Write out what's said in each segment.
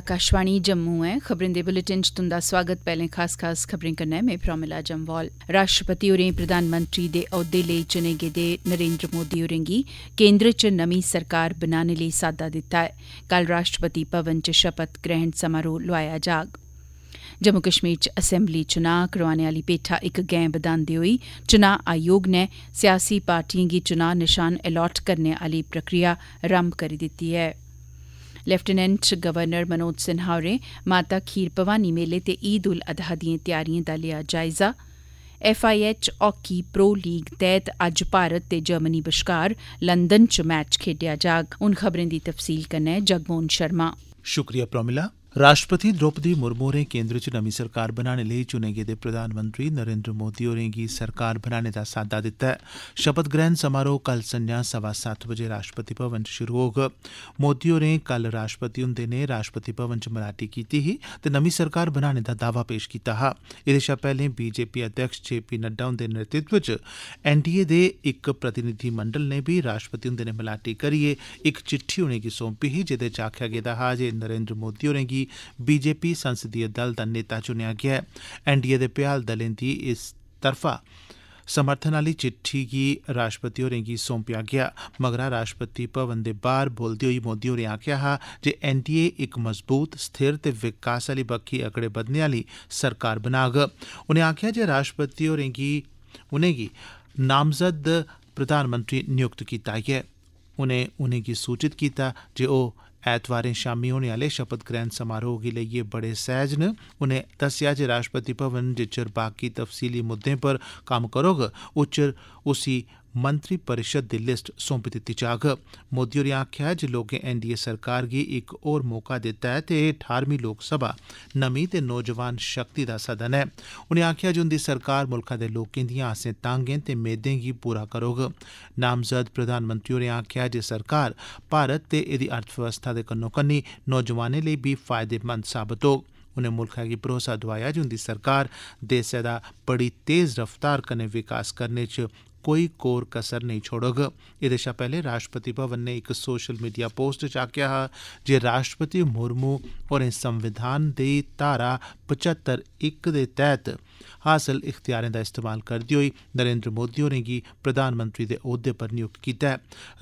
आकाशवाणी जम्मू है खबरें दे बुलेटिन च तुंदा स्वागत पैह्लें खास खास खबरें कन्नै में प्रोमिला जम्वाल राष्ट्रपति होरें प्रधानमंत्री दे औह्दे लेई चुने गेदे नरेंद्र मोदी होरें गी केंद्र च नमीं सरकार बनाने लेई साद्दा दित्ता ऐ कल राष्ट्रपति भवन च शपथ ग्रहण समारोह लोआया जाग जम्मू कश्मीर च असैम्बली चुनां करोआने आली पेठा इक गैं बधांदे होई चुनां आयोग नै सियासी पार्टिएं गी चुनां निशान अलाट करने आली प्रक्रिया रम्भ करी दित्ती ऐ लेफ्टिनेंट गवर्नर मनोज सिन्हा होरें माता खीर भवानी मेले ते ईद उल अजहा दिएं त्यारिएं दा लिया जायजा एफआईएच हॉकी प्रो लीग तैह्त अज्ज भारत ते जर्मनी बश्कार लंदन च मैच खेड्डेआ जाग हून खबरें दी तफसील कन्नै जगमोहन शर्मा शुक्रिया प्रोमिला राष्ट्रपति द्रौपदी मुर्मू होरें केन्द्र च नमीं सरकार बनाने लेई चुने गेदे प्रधानमंत्री नरेन्द्र मोदी होरें गी सरकार बनाने दा साद्दा दित्ता ऐ शपथ ग्रहण समारोह कल संझां सवा सत्त बजे राष्ट्रपति भवन च शुरू होग मोदी होरें कल राष्ट्रपति हुंदे नै राष्ट्रपति भवन च मलाटी कीती ही ते नमीं सरकार बनाने दा दावा पेश कीता हा एह्दे शा पैह्ले बीजेपी अध्यक्ष जे पी नड्डा हुंदे नेतृत्व च एनडीए दे इक प्रतिनिधिमंडल नै बी राष्ट्रपति हुंदे नै मलाटी करियै इक चिट्ठी उनेंगी सौंपी ही जेह्दे च आखेआ गेदा हा जे नरेन्द्र मोदी होरें गी गी बीजेपी संसदीय दल दा नेता चुनेआ गेआ ऐ एनडीए दे भ्याल दलें दी इस तरफा समर्थन आली चिट्ठी गी राष्ट्रपति होरें गी सौंपेआ गेआ मगरा राष्ट्रपति भवन दे बाहर बोलदे होई मोदी होरें आक्खेआ हा जे एनडीए इक मजबूत स्थिर ते विकास आली बक्खी अगड़े बधने आली सरकार बनाग उनें आक्खेआ जे राष्ट्रपति होरें गी उनेंगी नामजद प्रधानमंत्री नियुक्त कीता ऐ उनें उनेंगी सूचित कीता जे ओह् ऐतवारें शामी होने आले शपथ ग्रहण समारोह गी लेइयै बड़े सैहज न उनें दस्सेआ जे राष्ट्रपति भवन जिच्चर बाकी तफसीली मुद्दें पर कम्म करोग उच्चर उसी मंत्री परिषद दी लिस्ट सौंपी दित्ती जाग मोदी होरें आक्खेआ जे लोकें एनडीए सरकार गी इक होर मौका दित्ता ऐ ते एह् ठारमीं लोकसभा नमीं ते नौजवान शक्ति दा सदन ऐ उनें आक्खेआ जे उंदी सरकार मुल्खै दे लोकें दिएं आसें तांगें ते मेदें गी पूरा करोग नामजद प्रधानमंत्री होरें आक्खेआ जे सरकार भारत ते एह्दी अर्थव्यवस्था दे कन्नो कन्नी नौजवानें लेई बी फायदेमंद साबत होग उनें मुल्खै गी भरोसा दोआया जे उंदी सरकार देसै दा बड़ी तेज रफ्तार कन्नै विकास करने च कोई कोर कसर नेईं छोड़ोग एह्दे शा पैह्ले राष्ट्रपति भवन नै इक सोशल मीडिया पोस्ट च आखेआ हा जे राष्ट्रपति मुर्मू होरें संविधान दी धारा पचत्तर इक दे तैह्त हासल इख्तियारें दा इस्तेमाल करदे होई नरेन्द्र मोदी होरें गी प्रधानमंत्री दे औह्दे पर नियुक्त कीता ऐ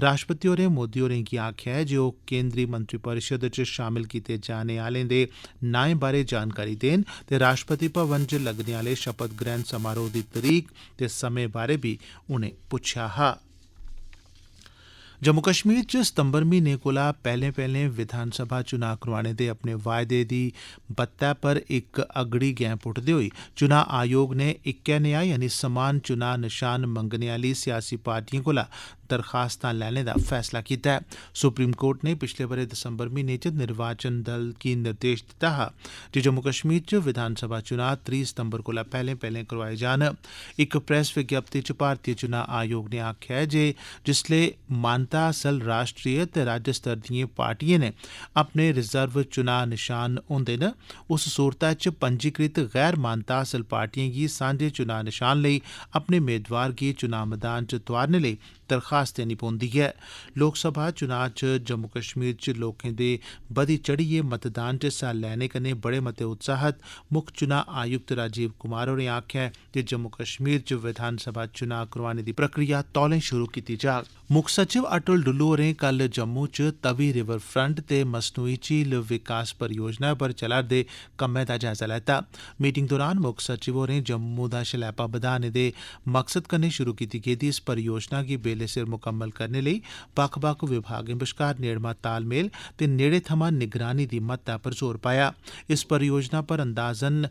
राष्ट्रपति होरें मोदी होरें गी आखेआ ऐ जे ओह् केन्द्री मंत्रिपरिषद च शामल कीते जाने आह्लें दे नाएं बारै जानकारी देन ते राष्ट्रपति भवन च लग्गने आह्ले शपथ ग्रैह्ण समारोह दी तरीक ते समें बारै बी उनें पुच्छेआ हा जम्मू कश्मीर च सितम्बर म्हीने कोला पैहले पैहले विधानसभा चुना करोआने दे अपने वायदे दी बत्तै पर इक अगड़ी गैं पुट्टदे होई चुना आयोग नै इक्कै नेहा यानि समान चुना नशान मंगने आली सियासी पार्टिएं कोला ਦਰਖਾਸਤਾਂ ਲੈਣ ਦਾ ਫੈਸਲਾ ਕੀਤਾ ਹੈ ਸੁਪਰੀਮ ਕੋਰਟ ਨੇ ਪਿਛਲੇ ਬਰੇ ਦਸੰਬਰ ਮਹੀਨੇ ਚ ਨਿਰਵਾਚਨ ਦਲ ਕੀ ਨਿਰਦੇਸ਼ ਦਿੱਤਾ ਹੈ ਜੇ ਜੰਮੂ ਕਸ਼ਮੀਰ ਚ ਵਿਧਾਨ ਸਭਾ ਚੁਣਾ 30 ਸਤੰਬਰ ਕੋਲ ਪਹਿਲੇ ਪਹਿਲੇ ਕਰਵਾਏ ਜਾਣ ਇੱਕ ਪ੍ਰੈਸ ਵਿਗਿਆਪਤੀ ਚ ਭਾਰਤੀ ਚੁਣਾ ਆਯੋਗ ਨੇ ਆਖਿਆ ਹੈ ਜੇ ਜਿਸਲੇ ਮਾਨਤਾ ਅਸਲ ਰਾਸ਼ਟਰੀਯ ਤੇ ਰਾਜ ਸਤਰ ਦੀਆਂ ਪਾਰਟੀਆਂ ਨੇ ਆਪਣੇ ਰਿਜ਼ਰਵ ਚੁਣਾ ਨਿਸ਼ਾਨ ਹੁੰਦੇ ਨੇ ਉਸ ਸੂਰਤਾ ਚ ਪੰਜੀਕ੍ਰਿਤ ਗੈਰ ਮਾਨਤਾ ਅਸਲ ਪਾਰਟੀਆਂ ਕੀ ਸਾਂਝੇ ਚੁਣਾ ਨਿਸ਼ਾਨ ਲਈ ਆਪਣੇ ਮੇਦਵਾਰ ਕੀ ਚੁਣਾ ਮੈਦਾਨ ਚ ਤਵਾਰਨੇ ਲਈ दरखास्त देनी पौंदी ऐ लोकसभा चुनां च जम्मू कश्मीर च लोकें दे बधी चढ़ियै मतदान च हिस्सा लैने कन्नै बड़े मते उत्साहत मुक्ख चुनां आयुक्त राजीव कुमार होरें आखेआ ऐ जे जम्मू कश्मीर च विधानसभा चुनां करोआने दी प्रक्रिया तौले शुरु कीती जाग मुक्ख सचिव अटल डुल्लु होरें कल जम्मू च तवी रिवर फ्रंट ते मसनूई झील विकास परियोजना पर चला'रदे कम्मै दा जायजा लैता मीटिंग दौरान मुक्ख सचिव होरें जम्मू दा शलैपा बधाने दे मकसद कन्नै शुरु कीती गेदी इस परियोजना गी बेल्ले ਵੇਲੇ ਸਿਰ ਮੁਕੰਮਲ ਕਰਨ ਲਈ ਵਿਭਾਗ ਵਿਭਾਗਾਂ ਵਿਚਕਾਰ ਨੇੜਮਾ ਤਾਲਮੇਲ ਤੇ ਨੇੜੇ ਥਮਾ ਨਿਗਰਾਨੀ ਦੀ ਮਹੱਤਤਾ ਪਰ ਜ਼ੋਰ ਪਾਇਆ ਇਸ ਪਰਿਯੋਜਨਾ ਪਰ ਅੰਦਾਜ਼ਨ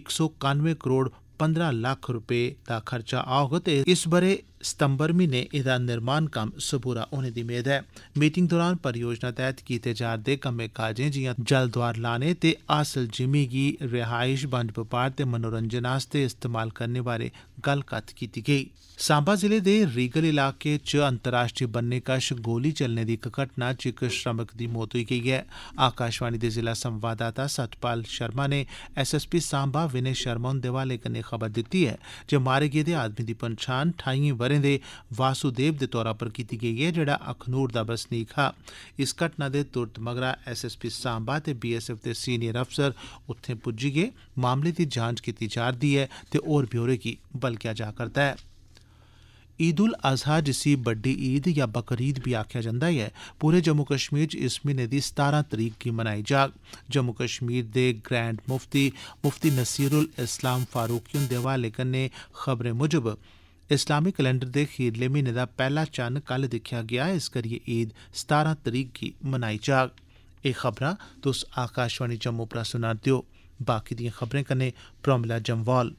191 ਕਰੋੜ 15 ਲੱਖ ਰੁਪਏ ਦਾ ਖਰਚਾ ਆਉਗਾ ਤੇ ਇਸ ਬਾਰੇ सितम्बर म्हीने एहदा निर्माण कम्म सबूरा होने दी मेद ऐ मीटिंग दौरान परियोजना तैह्त कीते जा'रदे कम्में काजें जिआं जल दोआर लाने ते हासल जिमीं गी रिहायश बंड बपार ते मनोरंजन आस्तै इस्तेमाल करने बारे गल्लकत्थ कीती गेई सांबा जिले दे रीगल इलाके च अंतर्राष्ट्रीय बन्ने कश गोली चलने दी इक घटना च इक श्रमिक दी मौत होई गेई ऐ आकाशवाणी दे जिला संवाददाता सतपाल शर्मा ने एसएसपी सांबा विनय शर्मा हुंदे हवाले कन्नै खबर दित्ती ऐ जे मारे गेदे आदमी दी पन्छान ठाइएं ब'रे थाहरें दे वासुदेव दे तौरा पर कीती गेई ऐ जेड़ा अखनूर दा बसनीक हा इस घटना दे तुरत मगरा एसएसपी सांबा ते बीएसएफ दे सीनियर अफसर उत्थें पुज्जी गे मामले दी जांच कीती जा'रदी ऐ ते होर ब्यौरे गी बलगेया जा करदा ऐ ईद उल अजहा जिसी बड्डी ईद या बकरीद बी आखेआ जंदा ऐ पूरे जम्मू कश्मीर च इस म्हीने दी सतारां तरीक गी मनाई जाग जम्मू कश्मीर दे ग्रैंड मुफ्ती मुफ्ती नसीर उल इस्लाम फारूकी हुंदे हवाले कन्नै खबरें मुजब इस्लामी कलैंडर दे खीरले म्हीने दा पैहला चन्न कल दिक्खेआ गेआ इस करियै ईद सतारां तरीक गी मनाई जाग एह् खबरां तुस आकाशवाणी जम्मू परा सुना'रदे ओ बाकी दिएं खबरें कन्नै प्रोमिला जम्वाल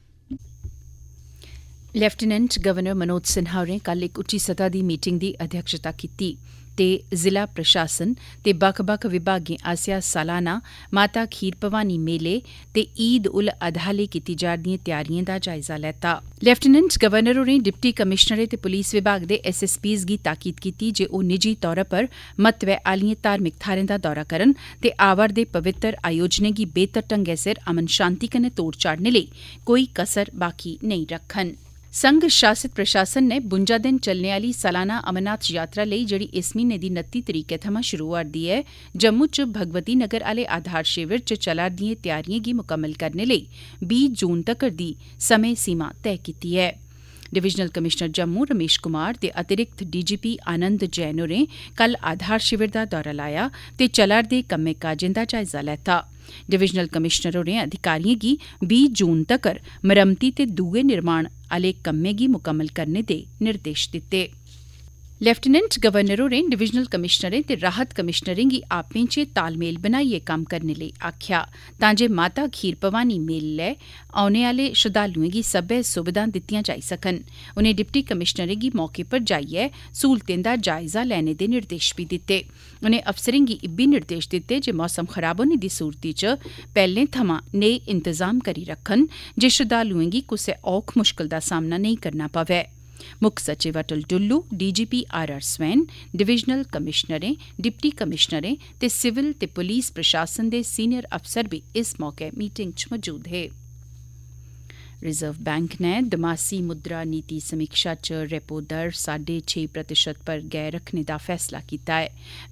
लेफ्टिनेंट गवर्नर मनोज सिन्हा होरें कल इक उच्ची सतह दी मीटिंग दी अध्यक्षता कीती कीती ਤੇ ਜ਼ਿਲ੍ਹਾ ਪ੍ਰਸ਼ਾਸਨ ਤੇ ਬਖ-ਬਖ ਵਿਭਾਗੀ ਆਸਿਆ ਸਾਲਾਨਾ ਮਾਤਾ ਖੀਰ ਭਵਾਨੀ ਮੇਲੇ ਤੇ ਈਦ ਉਲ ਅਧਾ ਲਈ ਕੀਤੀ ਜਾ ਰਹੀਆਂ ਤਿਆਰੀਆਂ ਦਾ ਜਾਇਜ਼ਾ ਲੈਤਾ ਲੈਫਟੀਨੈਂਟ ਗਵਰਨਰ ਹੋਰੇ ਡਿਪਟੀ ਕਮਿਸ਼ਨਰ ਤੇ ਪੁਲਿਸ ਵਿਭਾਗ ਦੇ ਐਸਐਸਪੀਜ਼ ਦੀ ਤਾਕੀਦ ਕੀਤੀ ਜੇ ਉਹ ਨਿੱਜੀ ਤੌਰ ਪਰ ਮਤਵੇ ਆਲੀਆਂ ਧਾਰਮਿਕ ਥਾਰਿਆਂ ਦਾ ਦੌਰਾ ਕਰਨ ਤੇ ਆਵਰ ਦੇ ਪਵਿੱਤਰ ਆਯੋਜਨੇ ਦੀ ਬਿਹਤਰ ਢੰਗੇ ਸਿਰ ਅਮਨ ਸ਼ਾਂਤੀ ਕਨੇ ਤੋੜ ਚਾੜਨੇ ਲਈ ਕੋਈ ਕਸਰ ਬਾਕੀ ਨਹੀਂ ਰੱਖਣ ਸੰਘ ਸ਼ਾਸਿਤ ਪ੍ਰਸ਼ਾਸਨ ਨੇ 52 ਦਿਨ ਚੱਲਣ ਵਾਲੀ ਸਾਲਾਨਾ ਅਮਰਨਾਥ ਯਾਤਰਾ ਲਈ ਜਿਹੜੀ ਇਸ ਮਹੀਨੇ ਦੀ 29 ਤਰੀਕੇ ਥਮਾ ਸ਼ੁਰੂ ਕਰਦੀ ਹੈ ਜੰਮੂ ਚ ਭਗਵਤੀ ਨਗਰ ਵਾਲੇ ਆਧਾਰ ਸ਼ਿਵਰ ਚ ਚਲਾ ਦੀਆਂ ਤਿਆਰੀਆਂ ਦੀ ਮੁਕੰਮਲ ਕਰਨ ਲਈ 20 ਜੂਨ ਤੱਕ ਦੀ ਸਮੇਂ ਸੀਮਾ ਤੈਅ ਕੀਤੀ ਹੈ ਡਿਵੀਜ਼ਨਲ ਕਮਿਸ਼ਨਰ ਜੰਮੂ ਰਮੇਸ਼ ਕੁਮਾਰ ਤੇ ਅਤਿਰਿਕਤ ਡੀਜੀਪੀ ਆਨੰਦ ਜੈਨੂਰੇ ਕੱਲ ਆਧਾਰ ਸ਼ਿਵਰ ਦਾ ਦੌਰਾ ਲਾਇਆ ਤੇ ਚਲਰ ਦੇ ਕੰਮੇ ਕਾਜਿੰਦਾ ਜਾਇਜ਼ਾ ਲਿਆ डिवीजनल कमिशनर होरें अधिकारियें गी बीह् जून तक्कर मरम्मती ते दुए निर्माण आह्ले कम्में गी मुकम्मल करने दे निर्देश दित्ते ਲੈਫਟੀਨੈਂਟ ਗਵਰਨਰ ਹੋरें ਡਿਵੀਜ਼ਨਲ ਕਮਿਸ਼ਨਰਾਂ ਤੇ ਰਾਹਤ ਕਮਿਸ਼ਨਰਾਂ ਦੀ ਆਪੇ 'ਚ ਤਾਲਮੇਲ ਬਣਾਈਏ ਕੰਮ ਕਰਨ ਲਈ ਆਖਿਆ ਤਾਂ ਜੇ ਮਾਤਾ ਖੀਰ ਭਵਾਨੀ ਮੇਲ ਲੈ ਆਉਣੇ ਵਾਲੇ ਸ਼ਰਧਾਲੂਆਂ ਦੀ ਸਭੇ ਸੁਵਿਧਾ ਦਿੱਤੀਆਂ ਜਾਈ ਸਕਣ ਉਹਨੇ ਡਿਪਟੀ ਕਮਿਸ਼ਨਰ ਦੀ ਮੌਕੇ ਪਰ ਜਾਈਏ ਸਹੂਲਤਾਂ ਦਾ ਜਾਇਜ਼ਾ ਲੈਣੇ ਦੇ ਨਿਰਦੇਸ਼ ਵੀ ਦਿੱਤੇ ਉਹਨੇ ਅਫਸਰਾਂ ਦੀ ਇੱਬੀ ਨਿਰਦੇਸ਼ ਦਿੱਤੇ ਜੇ ਮੌਸਮ ਖਰਾਬ ਹੋਣ ਦੀ ਸੂਰਤੀ 'ਚ ਪਹਿਲੇ ਥਮਾ ਨਏ ਇੰਤਜ਼ਾਮ ਕਰੀ ਰੱਖਣ ਜੇ ਸ਼ਰਧਾਲੂਆਂ ਦੀ ਕਿਸੇ ਔਖ ਮੁਸ਼ਕਲ ਦਾ ਸਾਹਮਣਾ ਨਹੀਂ ਕਰਨਾ ਪਵੇ ਮੁੱਖ ਸਚਿਵ Atal Dulloo DGP R R Swain divisional ਕਮਿਸ਼ਨਰੇ ਡਿਪਟੀ ਕਮਿਸ਼ਨਰੇ ਤੇ ਸਿਵਲ ਤੇ ਪੁਲਿਸ ਪ੍ਰਸ਼ਾਸਨ ਦੇ ਸੀਨੀਅਰ ਅਫਸਰ ਵੀ ਇਸ ਮੌਕੇ ਮੀਟਿੰਗ 'ਚ ਮੌਜੂਦ ਹੈ। ਰਿਜ਼ਰਵ ਬੈਂਕ ਨੇ ਦਮਾਸੀ ਮੁਦਰਾ ਨੀਤੀ ਸਮੀਖਿਆ 'ਚ ਰੈਪੋ ਦਰ 6.5% ਪਰ ਗੈਰ ਰੱਖਣ ਦਾ ਫੈਸਲਾ ਕੀਤਾ ਹੈ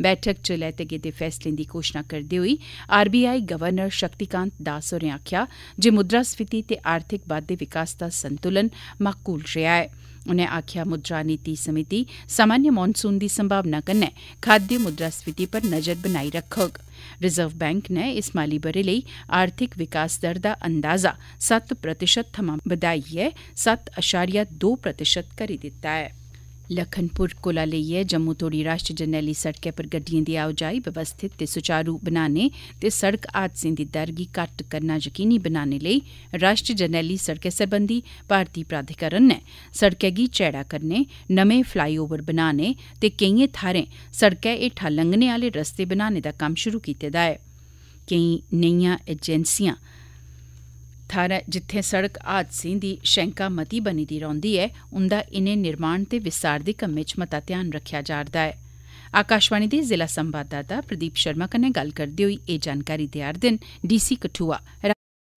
ਬੈਠਕ 'ਚ ਲੈਤੇ ਗਏ ਦੇ ਫੈਸਲੇ ਦੀ ਘੋਸ਼ਣਾ ਕਰਦੇ ਹੋਈ ਆਰਬੀਆਈ ਗਵਰਨਰ ਸ਼ਕਤੀਕਾਂਤ ਦਾਸ ਹੋਰੇ ਆਖਿਆ ਜੇ ਮੁਦਰਾ ਸਫੀਤੀ ਤੇ ਆਰਥਿਕ ਵਾਧੇ ਵਿਕਾਸ ਦਾ ਸੰਤੁਲਨ ਮਾਕੂਲ ਰਿਹਾ ਹੈ उनें आखेआ मुद्रा नीति समिति सामान्य मानसून दी संभावना कन्नै खाद्य स्फीति पर नजर बनाई रखोग रिजर्व बैंक ने इस माली ब'रे लेई आर्थिक विकास दर दा अंदाजा सत्त प्रतिशत थमां बधाइयै सत्त अशारिया दो प्रतिशत करी दित्ता है लखनपुर कोला लेइयै जम्मू तोड़ी राष्ट्रीय जरनैली सड़कै पर गड्डियें दी आओजाई व्यवस्थित ते सुचारू बनाने ते सड़क हादसें दी दर गी घट्ट करना यकीनी बनाने लेई राष्ट्रीय जरनैली सड़कै सरबंधी भारती प्राधिकरण नै सड़कै गी चैड़ा करने नमें फ्लाईओवर बनाने ते केइएं थाहरें सड़कै हेठा लंघने आह्ले रस्ते बनाने दा कम्म शुरू कीते दा ऐ केई नेहियां एजेंसियां ਥਾਰੇ ਜਿੱਥੇ ਸੜਕ ਹਾਦਸੇ ਦੀ ਸ਼ੰਕਾ ਮਤੀ ਬਣੀ ਦੀ ਰਹਿੰਦੀ ਹੈ ਉਹਦਾ ਇਹਨੇ ਨਿਰਮਾਣ ਤੇ ਵਿਸਾਰ ਦੇ ਕੰਮ ਵਿੱਚ ਮਤਾ ਧਿਆਨ ਰੱਖਿਆ ਜਾਂਦਾ ਹੈ ਆਕਾਸ਼ਵਾਣੀ ਦੇ ਜ਼ਿਲ੍ਹਾ ਸੰਵਾਦਦਾਤਾ ਪ੍ਰਦੀਪ ਸ਼ਰਮਾ ਕਨੇ ਗੱਲ ਕਰਦੇ ਹੋਈ ਇਹ ਜਾਣਕਾਰੀ ਦਿਆਰ ਦਿਨ ਡੀਸੀ ਕਠੂਆ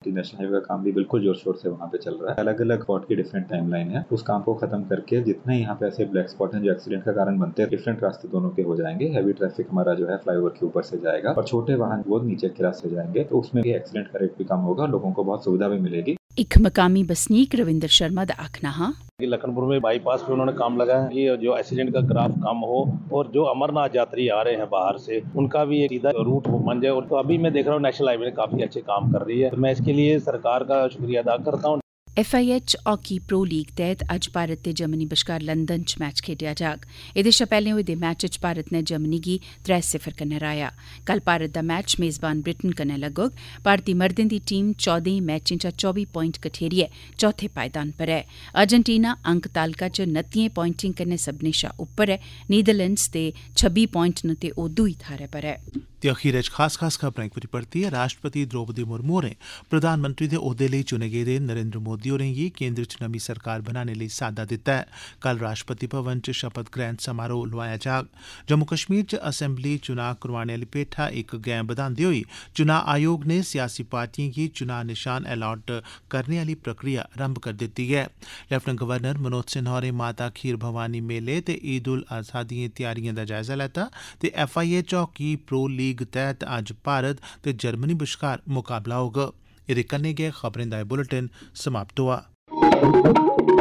कि नेशनल हाईवे का काम भी बिल्कुल जोर शोर से वहाँ पे चल रहा है अलग अलग स्पॉट की डिफरेंट लाइन है उस काम को खत्म करके जितने यहाँ पे ऐसे ब्लैक स्पॉट हैं जो एक्सीडेंट का कारण बनते हैं डिफरेंट रास्ते दोनों के हो जाएंगे हैवी ट्रैफिक हमारा जो है फ्लाईओवर के ऊपर से जाएगा और छोटे वाहन वो नीचे के रास्ते जाएंगे तो उसमें भी एक्सीडेंट का रेट भी कम होगा लोगों को बहुत सुविधा भी मिलेगी एक मकामी बसनीक रविंदर शर्मा का आखना हाँ कि लखनपुर में बाईपास पे उन्होंने काम लगाया है कि जो एक्सीडेंट का ग्राफ कम हो और जो अमरनाथ यात्री आ रहे हैं बाहर से उनका भी एक सीधा रूट बन जाए और तो अभी मैं देख रहा हूँ नेशनल हाईवे काफी अच्छे काम कर रही है तो मैं इसके लिए सरकार का शुक्रिया अदा करता हूँ ਐਫਆਈਐਚ ਹਾਕੀ ਪ੍ਰੋ ਲੀਗ ਤਹਿਤ ਅੱਜ ਭਾਰਤ ਤੇ ਜਰਮਨੀ ਵਿਚਕਾਰ ਲੰਡਨ 'ਚ ਮੈਚ ਖੇਡਿਆ ਜਾਗ ਇਹਦੇ ਸ਼ਾ ਪਹਿਲੇ ਹੋਏ ਦੇ ਮੈਚ 'ਚ ਭਾਰਤ ਨੇ ਜਰਮਨੀ ਕੀ 3-0 ਕਨੇ ਰਾਇਆ ਕੱਲ ਭਾਰਤ ਦਾ ਮੈਚ ਮੇਜ਼ਬਾਨ ਬ੍ਰਿਟਨ ਕਨੇ ਲੱਗੋਗ ਭਾਰਤੀ ਮਰਦਾਂ ਦੀ ਟੀਮ 14 ਮੈਚਾਂ 'ਚ 24 ਪੁਆਇੰਟ ਕਠੇਰੀ ਹੈ ਚੌਥੇ ਪਾਇਦਾਨ ਪਰ ਹੈ ਅਰਜنٹੀਨਾ ਅੰਕ ਤਾਲਕਾ 'ਚ 29 ਪੁਆਇੰਟਿੰਗ ਕਨੇ ਸਭਨੇ ਸ਼ਾ ਉੱਪਰ ਹੈ ਨੀਦਰਲੈਂਡਸ ਤੇ 26 ਪੁਆਇੰਟ ਨੂੰ ਤੇ ਉਹ ਦੂਈ ਥਾਰੇ ਪਰ ਹੈ ते अखीरै च खास खास खबरें इक बारी परतियै राष्ट्रपति द्रौपदी मुर्मू होरें प्रधानमंत्री दे ओह्दे लेई चुने गेदे नरेन्द्र मोदी होरें गी केन्द्र च नमीं सरकार बनाने लेई साद्दा दित्ता ऐ कल राष्ट्रपति भवन च शपथ ग्रैहण समारोह लोआया जाग जम्मू कश्मीर च असैम्बली चुनां करोआने आली भेठा इक गैं बधांदे होई चुनां आयोग नै सियासी पार्टिएं गी चुनां नशान अलाट करने आली प्रक्रिया रंभ करी दित्ती ऐ लेफ्टिनेंट गवर्नर मनोज सिन्हा होरें माता खीर भवानी मेले ते ईद उल अजहा दिएं तैयारिएं दा जायजा लैता ते एफआईए चौकी प्रो लीग लीग तैह्त अज्ज भारत ते जर्मनी बश्कार मुकाबला होग एह्दे कन्नै गै खबरें दा एह् बुलेटिन समाप्त होआ